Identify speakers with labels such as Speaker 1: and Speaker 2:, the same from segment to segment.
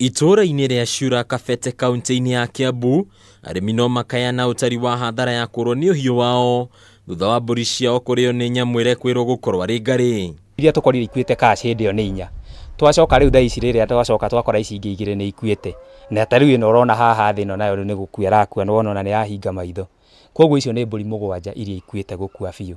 Speaker 1: Itũra-inĩ rĩa Shura Kabete kaũntĩ-inĩ ya Kiambu, arĩmi no makayana ũtari wa hathara ya kũrwo nĩ ũhiũ wao thutha wa mbũri ciao
Speaker 2: kũrĩo nĩ nyamũ ĩrĩa ĩkwĩrwo gũkorwo arĩ ngarĩ. Iria tũkorire ikuĩte kaci hĩndĩ ĩyo nĩ inya. Twacoka rĩu thaa ici rĩrĩa twacoka twakora ici ingĩ igĩrĩ nĩ ikuĩte. Na ta rĩu ĩno ũrona haha thĩ ĩno nayo nĩ gũkua ĩrakua, nĩ wona ona nĩ yahinga maitho. Koguo icio nĩ mbũri mũgwanja iria ikuĩte gũkua biũ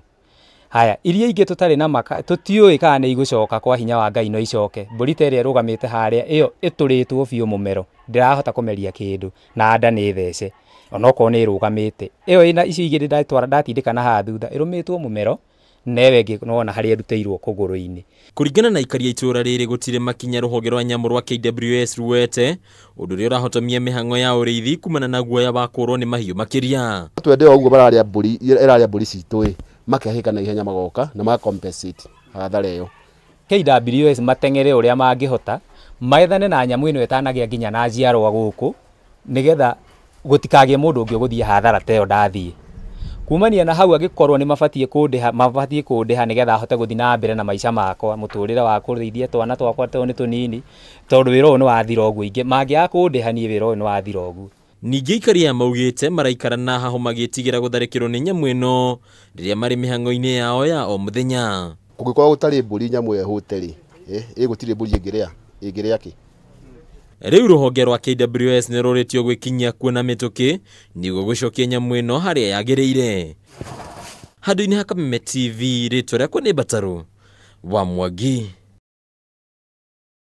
Speaker 2: haya iria ingä tå tarä na maka tå tiå ä kana nä igå kwa hinya wa ngai no icoke mbå ta ä rä a rå gamä te harä a ä yo ä tå rä two biå må mero ndä rahota kå meria kä ndå na nda nä thece onokorwo nä ä rå gamä te ä yo ä icio igä rä ndatindä kana haha thutha ä rå mä two må mero newe ngona harä arutäirwo kågårå-inä
Speaker 1: kå ringana na ikari ya itå
Speaker 2: ra rä rä gå tirä
Speaker 1: makinya rå honge rwa nyamå rwa kws ruete å ndå å rä a å rahotomia mä hang'o ya å rä ithi kumana na guoya wa kå rwo nä mahiå makä ria
Speaker 3: twende oguo mararä a mbå ri ärarä a mbå ri citå ä makehika na ihenya magoka na magacompensate
Speaker 2: hathara ĩyo KWS mateng'ere ũrĩa mangĩhota maithane na nyamu ino ĩtanagia nginya na njiarwa guku nigetha gũtikagĩe mundu ũngĩ guthie hathara ta ĩyo ndathiĩ kumania na hau agĩkorwo nĩ mabatiĩ kũndĩha mabatiĩ kũndĩha nigetha hote gũthiĩ na mbere na maisha makwa mũtũrĩre wa kurithia twana twakwa tũu nĩ tũnini tondũ wĩra ũyũ nĩ wathira ũguo ingĩ mangĩaga kũndĩha niĩ wĩra ũyũ nĩ wathira ũguo ningä
Speaker 1: aikari aya maugä maraikara na haho magä tigä ra gå tharä kä rwo nä nyamå ä no rä rä a marä mä hang'o-inä ya o må thenya
Speaker 3: kå gä yegirea, gå tarä
Speaker 1: mbå ri rwa kws nerore tiyo kwe kinya gwä kinyia kuona mä tå kä niguo gå cokia nyamå ä no harä a yagä inä hakameme
Speaker 3: tv retore kwa nebataru nä wa mwangi